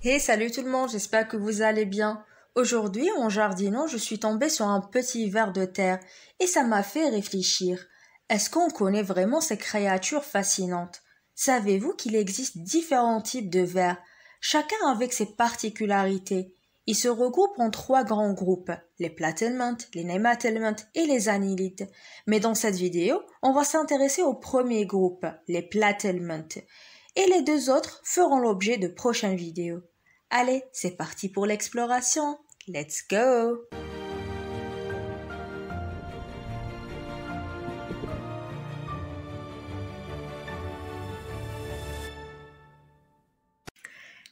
Hey, salut tout le monde, j'espère que vous allez bien. Aujourd'hui, en jardinant, je suis tombée sur un petit ver de terre et ça m'a fait réfléchir. Est-ce qu'on connaît vraiment ces créatures fascinantes Savez-vous qu'il existe différents types de vers, chacun avec ses particularités Ils se regroupent en trois grands groupes, les platelmintes, les nematelmont et les anélites. Mais dans cette vidéo, on va s'intéresser au premier groupe, les platelmintes et les deux autres feront l'objet de prochaines vidéos. Allez, c'est parti pour l'exploration. Let's go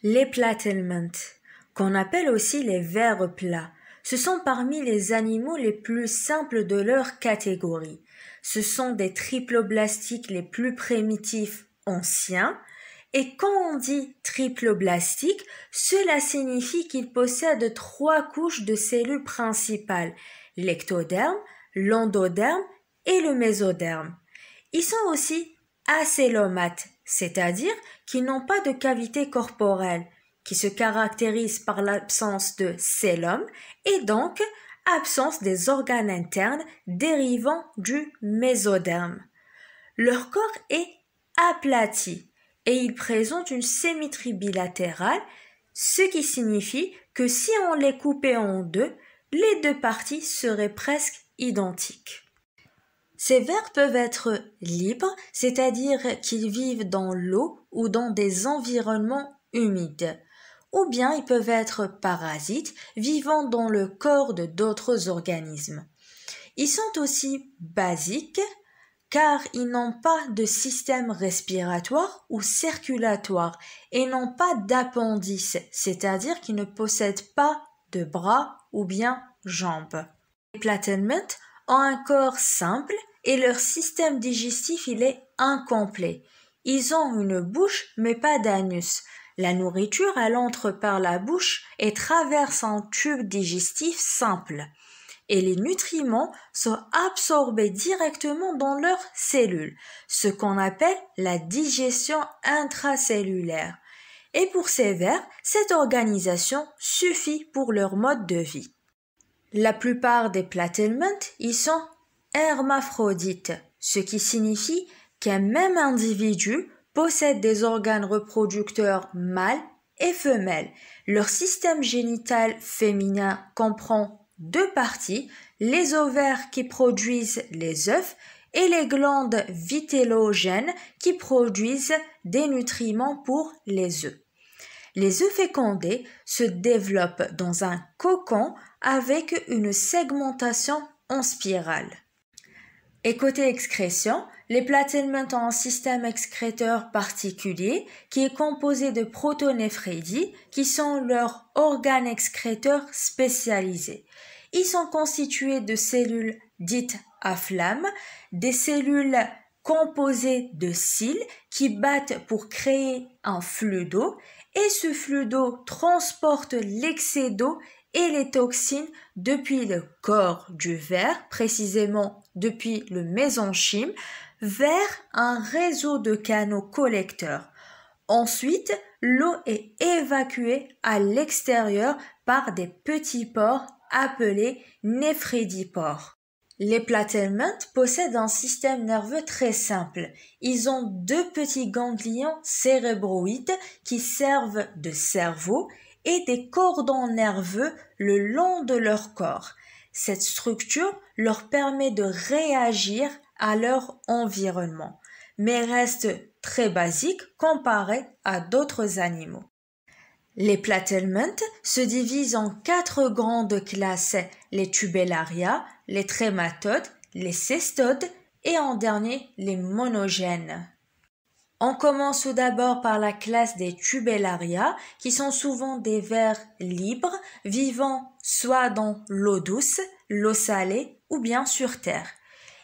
Les platelments, qu'on appelle aussi les vers plats, ce sont parmi les animaux les plus simples de leur catégorie. Ce sont des triploblastiques les plus primitifs anciens, et quand on dit triploblastique, cela signifie qu'il possède trois couches de cellules principales, l'ectoderme, l'endoderme et le mésoderme. Ils sont aussi acélomates, c'est-à-dire qu'ils n'ont pas de cavité corporelle, qui se caractérise par l'absence de célum et donc absence des organes internes dérivant du mésoderme. Leur corps est aplati, et ils présentent une symétrie bilatérale, ce qui signifie que si on les coupait en deux, les deux parties seraient presque identiques. Ces vers peuvent être libres, c'est-à-dire qu'ils vivent dans l'eau ou dans des environnements humides. Ou bien ils peuvent être parasites, vivant dans le corps de d'autres organismes. Ils sont aussi basiques, car ils n'ont pas de système respiratoire ou circulatoire et n'ont pas d'appendice, c'est-à-dire qu'ils ne possèdent pas de bras ou bien jambes. Les plattenments ont un corps simple et leur système digestif il est incomplet. Ils ont une bouche mais pas d'anus. La nourriture entre par la bouche et traverse un tube digestif simple et les nutriments sont absorbés directement dans leurs cellules, ce qu'on appelle la digestion intracellulaire. Et pour ces vers, cette organisation suffit pour leur mode de vie. La plupart des platelments y sont hermaphrodites, ce qui signifie qu'un même individu possède des organes reproducteurs mâles et femelles. Leur système génital féminin comprend deux parties, les ovaires qui produisent les œufs et les glandes vitellogènes qui produisent des nutriments pour les œufs. Les œufs fécondés se développent dans un cocon avec une segmentation en spirale. Et côté excrétion, les platinum ont un système excréteur particulier qui est composé de protonéphrédis qui sont leurs organes excréteurs spécialisés. Ils sont constitués de cellules dites à flamme, des cellules composées de cils qui battent pour créer un flux d'eau et ce flux d'eau transporte l'excès d'eau et les toxines depuis le corps du ver, précisément depuis le mésenchyme, vers un réseau de canaux collecteurs. Ensuite, l'eau est évacuée à l'extérieur par des petits pores appelés néphridipores. Les plathelminthes possèdent un système nerveux très simple. Ils ont deux petits ganglions cérébroïdes qui servent de cerveau et des cordons nerveux le long de leur corps. Cette structure leur permet de réagir à leur environnement, mais reste très basique comparé à d'autres animaux. Les platelmintes se divisent en quatre grandes classes, les tubellaria, les trématodes, les cestodes et en dernier les monogènes. On commence tout d'abord par la classe des tubellaria, qui sont souvent des vers libres, vivant soit dans l'eau douce, l'eau salée ou bien sur terre.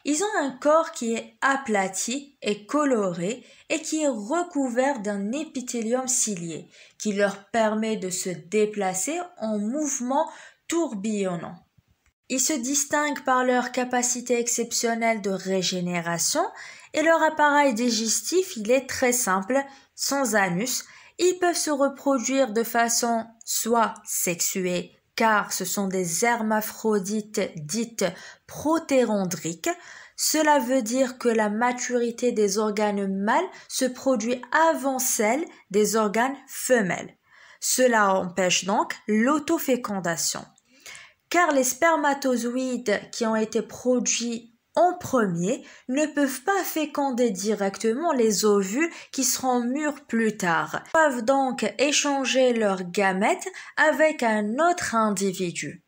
Ils ont un corps qui est aplati et coloré et qui est recouvert d'un épithélium cilié qui leur permet de se déplacer en mouvement tourbillonnant. Ils se distinguent par leur capacité exceptionnelle de régénération et leur appareil digestif, il est très simple, sans anus. Ils peuvent se reproduire de façon soit sexuée, car ce sont des hermaphrodites dites protérondriques, cela veut dire que la maturité des organes mâles se produit avant celle des organes femelles. Cela empêche donc l'autofécondation. Car les spermatozoïdes qui ont été produits en premier ne peuvent pas féconder directement les ovules qui seront mûrs plus tard, peuvent donc échanger leurs gamètes avec un autre individu.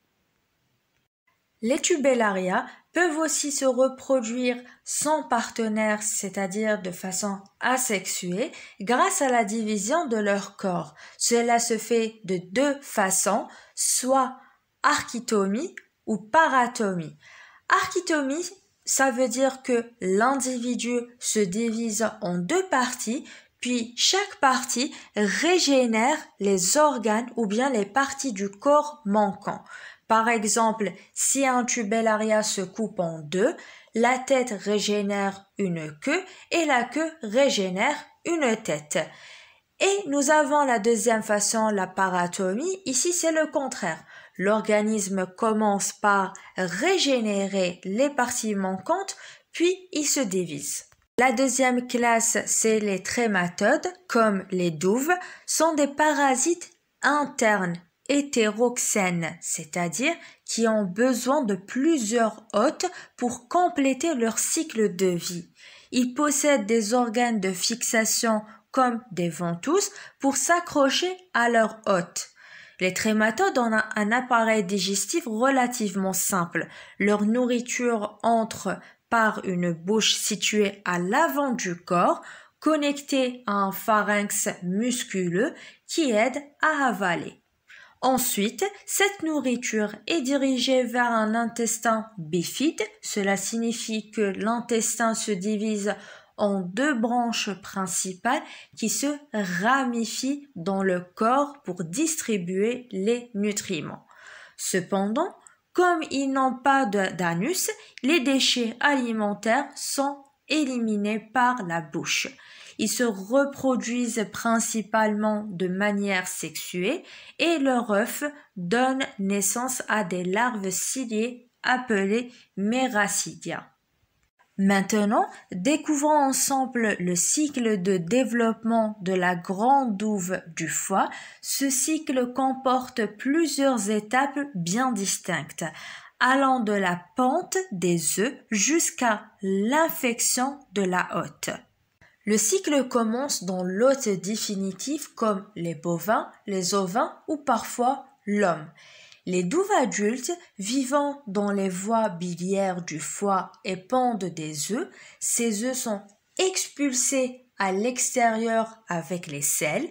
Les tubellaria peuvent aussi se reproduire sans partenaire, c'est-à-dire de façon asexuée, grâce à la division de leur corps. Cela se fait de deux façons, soit architomie ou paratomie. Architomie ça veut dire que l'individu se divise en deux parties, puis chaque partie régénère les organes ou bien les parties du corps manquant. Par exemple, si un tubellaria se coupe en deux, la tête régénère une queue et la queue régénère une tête. Et nous avons la deuxième façon, la paratomie. Ici, c'est le contraire. L'organisme commence par régénérer les parties manquantes, puis il se divise. La deuxième classe, c'est les trématodes, comme les douves, sont des parasites internes, hétéroxènes, c'est-à-dire qui ont besoin de plusieurs hôtes pour compléter leur cycle de vie. Ils possèdent des organes de fixation comme des ventouses pour s'accrocher à leur hôte. Les trématodes ont un appareil digestif relativement simple. Leur nourriture entre par une bouche située à l'avant du corps, connectée à un pharynx musculeux qui aide à avaler. Ensuite, cette nourriture est dirigée vers un intestin bifide. Cela signifie que l'intestin se divise en deux branches principales qui se ramifient dans le corps pour distribuer les nutriments. Cependant, comme ils n'ont pas d'anus, les déchets alimentaires sont éliminés par la bouche. Ils se reproduisent principalement de manière sexuée et leur œuf donne naissance à des larves ciliées appelées meracidia ». Maintenant, découvrons ensemble le cycle de développement de la grande douve du foie. Ce cycle comporte plusieurs étapes bien distinctes, allant de la pente des œufs jusqu'à l'infection de la hôte. Le cycle commence dans l'hôte définitif, comme les bovins, les ovins ou parfois l'homme. Les douves adultes vivant dans les voies biliaires du foie épandent des œufs. Ces œufs sont expulsés à l'extérieur avec les selles.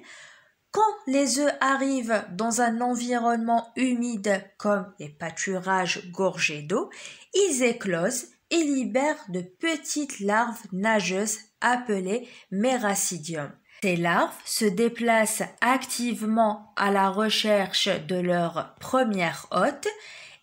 Quand les œufs arrivent dans un environnement humide comme les pâturages gorgés d'eau, ils éclosent et libèrent de petites larves nageuses appelées méracidium. Ces larves se déplacent activement à la recherche de leur première hôte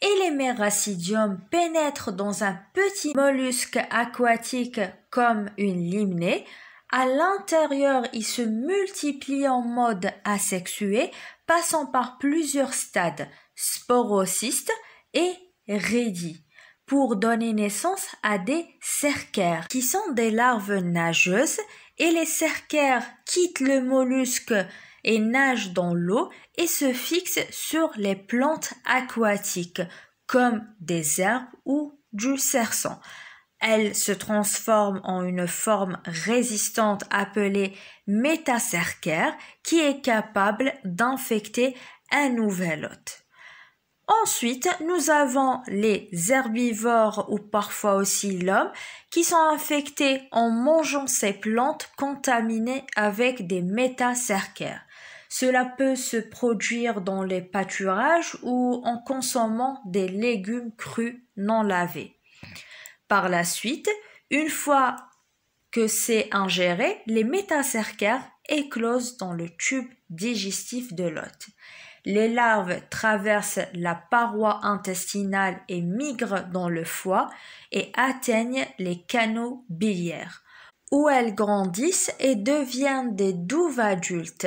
et les méracidiums pénètrent dans un petit mollusque aquatique comme une limnée. À l'intérieur, ils se multiplient en mode asexué, passant par plusieurs stades, sporocystes et rédits pour donner naissance à des cercaires, qui sont des larves nageuses et les cercaires quittent le mollusque et nagent dans l'eau et se fixent sur les plantes aquatiques comme des herbes ou du cerçon. Elles se transforment en une forme résistante appelée métacercaire qui est capable d'infecter un nouvel hôte. Ensuite, nous avons les herbivores ou parfois aussi l'homme qui sont infectés en mangeant ces plantes contaminées avec des métacercaires. Cela peut se produire dans les pâturages ou en consommant des légumes crus non lavés. Par la suite, une fois que c'est ingéré, les métacercaires éclosent dans le tube digestif de l'hôte. Les larves traversent la paroi intestinale et migrent dans le foie et atteignent les canaux biliaires, où elles grandissent et deviennent des douves adultes.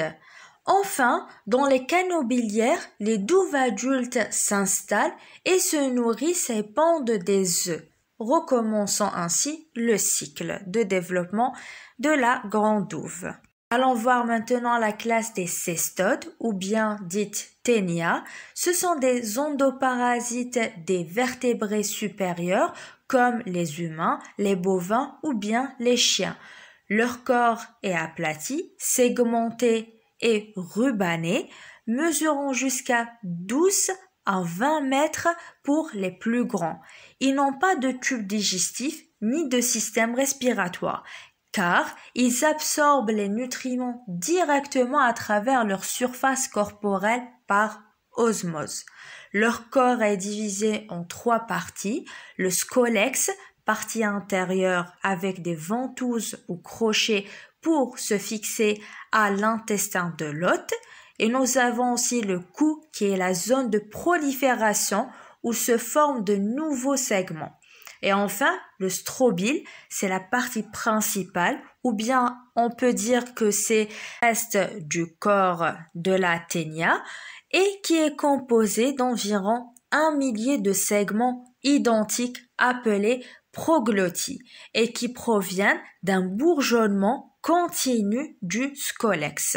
Enfin, dans les canaux biliaires, les douves adultes s'installent et se nourrissent et pendent des œufs, recommençant ainsi le cycle de développement de la grande douve. Allons voir maintenant la classe des cestodes, ou bien dites ténia. Ce sont des endoparasites des vertébrés supérieurs, comme les humains, les bovins ou bien les chiens. Leur corps est aplati, segmenté et rubané, mesurant jusqu'à 12 à 20 mètres pour les plus grands. Ils n'ont pas de tube digestif ni de système respiratoire car ils absorbent les nutriments directement à travers leur surface corporelle par osmose. Leur corps est divisé en trois parties, le scolex, partie intérieure avec des ventouses ou crochets pour se fixer à l'intestin de l'hôte, et nous avons aussi le cou qui est la zone de prolifération où se forment de nouveaux segments. Et enfin, le strobile, c'est la partie principale, ou bien on peut dire que c'est reste du corps de la ténia et qui est composé d'environ un millier de segments identiques appelés proglottis et qui proviennent d'un bourgeonnement continu du scolex.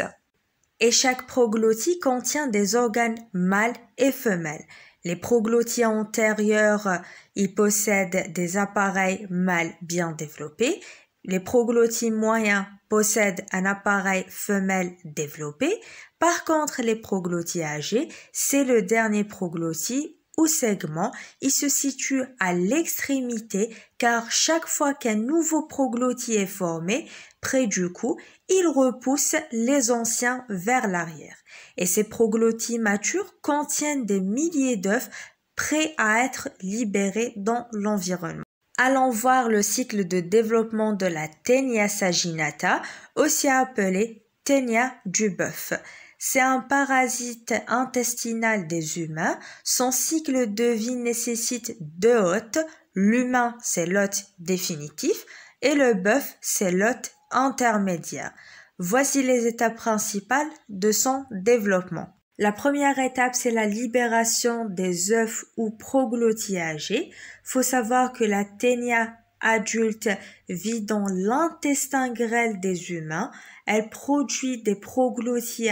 Et chaque proglottis contient des organes mâles et femelles. Les proglottis antérieurs, ils possèdent des appareils mâles bien développés. Les proglottis moyens possèdent un appareil femelle développé. Par contre, les proglottis âgés, c'est le dernier proglottis ou segment. Il se situe à l'extrémité car chaque fois qu'un nouveau proglottis est formé, près du cou, il repousse les anciens vers l'arrière et ces proglottis matures contiennent des milliers d'œufs prêts à être libérés dans l'environnement. Allons voir le cycle de développement de la Ténia saginata, aussi appelée Ténia du bœuf. C'est un parasite intestinal des humains. Son cycle de vie nécessite deux hôtes. L'humain, c'est l'hôte définitif, et le bœuf, c'est l'hôte intermédiaire. Voici les étapes principales de son développement. La première étape, c'est la libération des œufs ou proglottis âgés. Faut savoir que la ténia adulte vit dans l'intestin grêle des humains. Elle produit des proglottis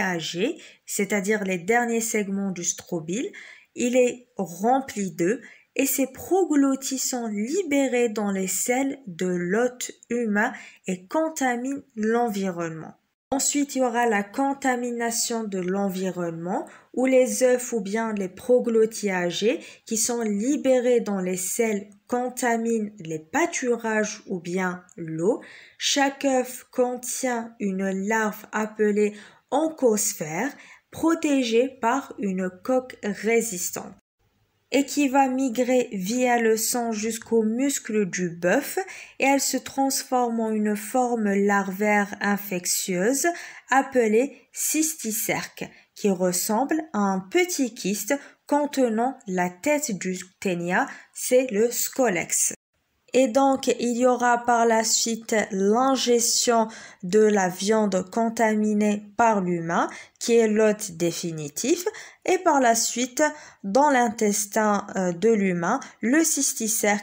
c'est-à-dire les derniers segments du strobile. Il est rempli d'œufs et ces proglottis sont libérés dans les selles de l'hôte humain et contaminent l'environnement. Ensuite, il y aura la contamination de l'environnement où les œufs ou bien les proglottis âgés qui sont libérés dans les selles contaminent les pâturages ou bien l'eau. Chaque œuf contient une larve appelée oncosphère protégée par une coque résistante et qui va migrer via le sang jusqu'aux muscles du bœuf et elle se transforme en une forme larvaire infectieuse appelée cysticerque qui ressemble à un petit kyste contenant la tête du ténia, c'est le scolex. Et donc, il y aura par la suite l'ingestion de la viande contaminée par l'humain, qui est l'hôte définitif. Et par la suite, dans l'intestin euh, de l'humain, le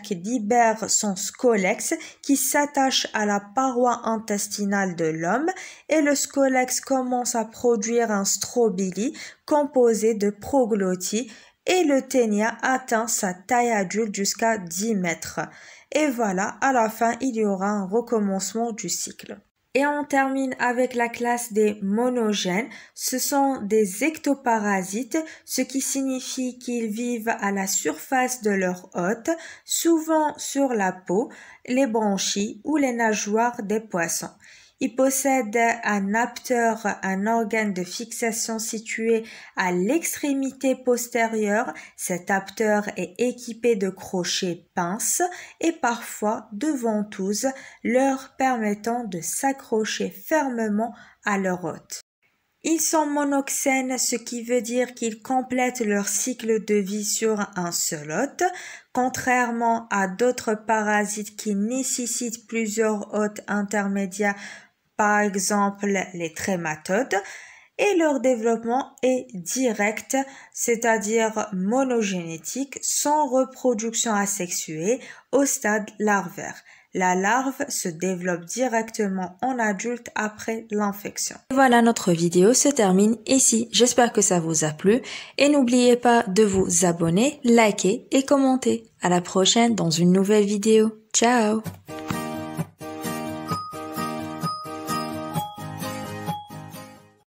qui libère son scolex qui s'attache à la paroi intestinale de l'homme et le scolex commence à produire un strobili composé de proglottis et le ténia atteint sa taille adulte jusqu'à 10 mètres. Et voilà, à la fin, il y aura un recommencement du cycle. Et on termine avec la classe des monogènes. Ce sont des ectoparasites, ce qui signifie qu'ils vivent à la surface de leur hôte, souvent sur la peau, les branchies ou les nageoires des poissons. Il possède un apteur, un organe de fixation situé à l'extrémité postérieure. Cet apteur est équipé de crochets pinces et parfois de ventouses leur permettant de s'accrocher fermement à leur hôte. Ils sont monoxènes, ce qui veut dire qu'ils complètent leur cycle de vie sur un seul hôte, contrairement à d'autres parasites qui nécessitent plusieurs hôtes intermédiaires, par exemple les trématodes, et leur développement est direct, c'est-à-dire monogénétique, sans reproduction asexuée, au stade larvaire. La larve se développe directement en adulte après l'infection. Voilà, notre vidéo se termine ici. J'espère que ça vous a plu et n'oubliez pas de vous abonner, liker et commenter. À la prochaine dans une nouvelle vidéo. Ciao